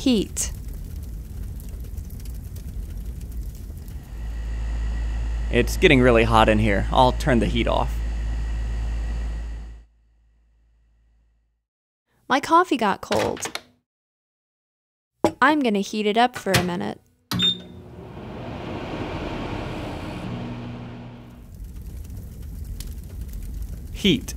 heat. It's getting really hot in here. I'll turn the heat off. My coffee got cold. I'm gonna heat it up for a minute. Heat.